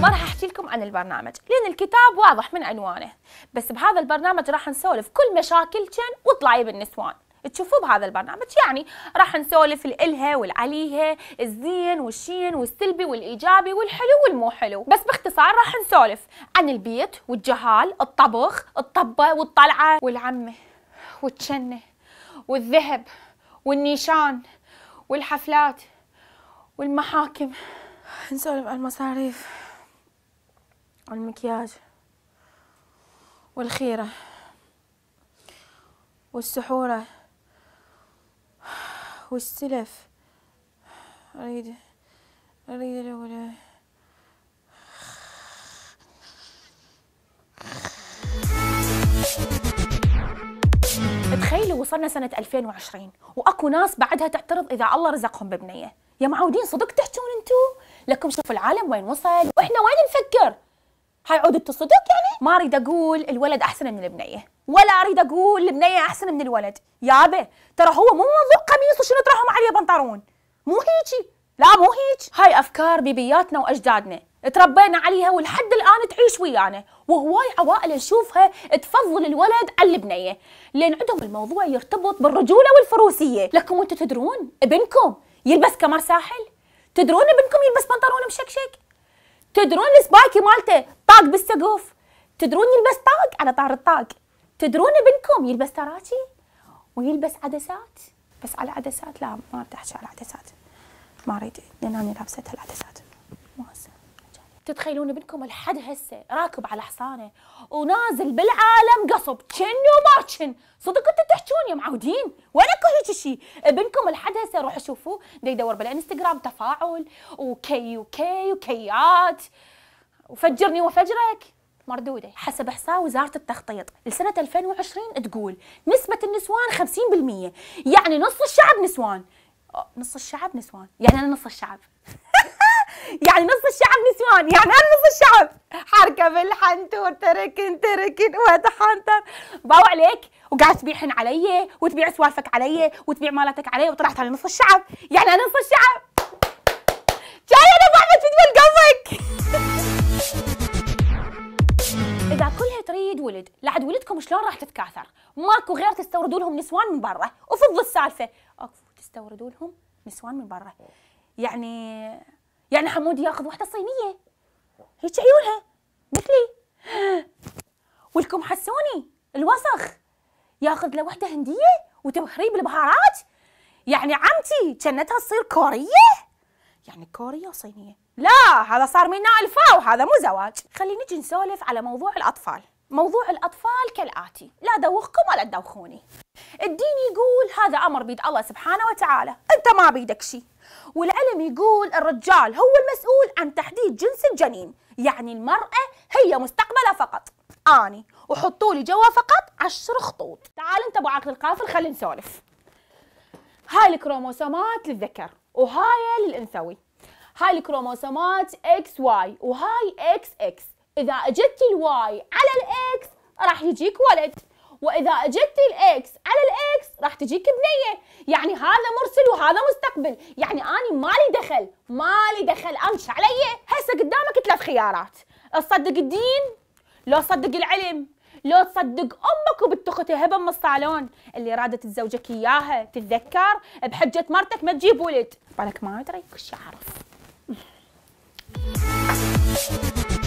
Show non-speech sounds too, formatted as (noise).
ما راح احكي لكم عن البرنامج لان الكتاب واضح من عنوانه بس بهذا البرنامج راح نسولف كل مشاكلكن وطلعي بالنسوان تشوفوه بهذا البرنامج يعني راح نسولف الالها والعليها الزين والشين والسلبي والايجابي والحلو والمو حلو بس باختصار راح نسولف عن البيت والجهال الطبخ الطبه والطلعه والعمه والشنه والذهب والنيشان والحفلات والمحاكم نسولف عن المصاريف والمكياج والخيرة والسحورة والسلف أريد أريد الأولى تخيلوا وصلنا سنة 2020 واكو ناس بعدها تعترض إذا الله رزقهم ببنية يا معودين صدق تحجون انتو لكم شوفوا العالم وين وصل وإحنا وين نفكر هاي عقدة الصدق يعني ما اريد اقول الولد احسن من البنيه ولا اريد اقول البنيه احسن من الولد يابا ترى هو مو موضوع قميص وشنو تراهم عليه بنطلون مو هيجي لا مو هيج هاي افكار بيبياتنا واجدادنا تربينا عليها ولحد الان تعيش ويانا وهواي عوائل نشوفها تفضل الولد على البنيه لان عندهم الموضوع يرتبط بالرجوله والفروسيه لكم انتم تدرون ابنكم يلبس كمر ساحل تدرون ابنكم يلبس بنطلون مشكشك تدرون السبايكي مالته طاق بالسقوف تدرون يلبس طاق على طار الطاق تدرون ابنكم يلبس تراتي ويلبس عدسات بس على عدسات لا ما اريد احكي على عدسات ما اريد لان انا لابسه هالعدسات تتخيلون ابنكم لحد هسه راكب على حصانه ونازل بالعالم قصب كن وما كن صدق كنتوا تحجون يا معودين ولا اكو هيك شيء ابنكم لحد هسه روحوا شوفوه دا يدور بالانستغرام تفاعل وكي وكي وكيات وفجرني وفجرك مردودة حسب إحصاء وزارة التخطيط لسنة 2020 تقول نسبة النسوان 50% يعني نص الشعب نسوان نص الشعب نسوان يعني أنا نص الشعب (laughs) يعني نص الشعب نسوان يعني أنا نص الشعب حركة بالحنتور تركن تركن وتحنطر باو عليك وقاعد تبيعهن علي وتبيع سوالفك علي وتبيع مالتك علي وطلعت على نص الشعب يعني أنا نص الشعب جاي أنا بعمل فيديو قلبك (laughs) ولد لعد ولدكم شلون راح تتكاثر ماكو غير تستوردوا لهم نسوان من برا وفض السالفه اكو تستوردوا لهم نسوان من برا يعني يعني حمود ياخذ وحده صينيه هيك عيونها مثلي (gasps) ولكم حسوني الوسخ ياخذ له وحده هنديه وتبهريه بالبهارات يعني عمتي كانتها تصير كوريه يعني كوريه وصينيه لا هذا صار منا الفا وهذا مو زواج خليني نجي نسولف على موضوع الاطفال موضوع الأطفال كالآتي لا دوخكم ولا تدوخوني الدين يقول هذا أمر بيد الله سبحانه وتعالى أنت ما بيدك شيء والعلم يقول الرجال هو المسؤول عن تحديد جنس الجنين يعني المرأة هي مستقبلة فقط آني وحطوا لي جوا فقط عشر خطوط تعال انت ابو عقل القافل خلينا نسولف هاي الكروموسومات للذكر وهاي للانثوي هاي الكروموسومات اكس واي وهاي اكس اكس إذا أجدتي الواي على الإكس راح يجيك ولد وإذا أجدتي الإكس على الإكس راح تجيك بنية يعني هذا مرسل وهذا مستقبل يعني أنا مالي دخل مالي دخل أمشي علي هسه قدامك ثلاث خيارات تصدق الدين لو تصدق العلم لو تصدق امك وبتختها هبه من الصالون اللي رادت تزوجك اياها تتذكر بحجه مرتك ما تجيب ولد بالك ما ادري شيء اعرف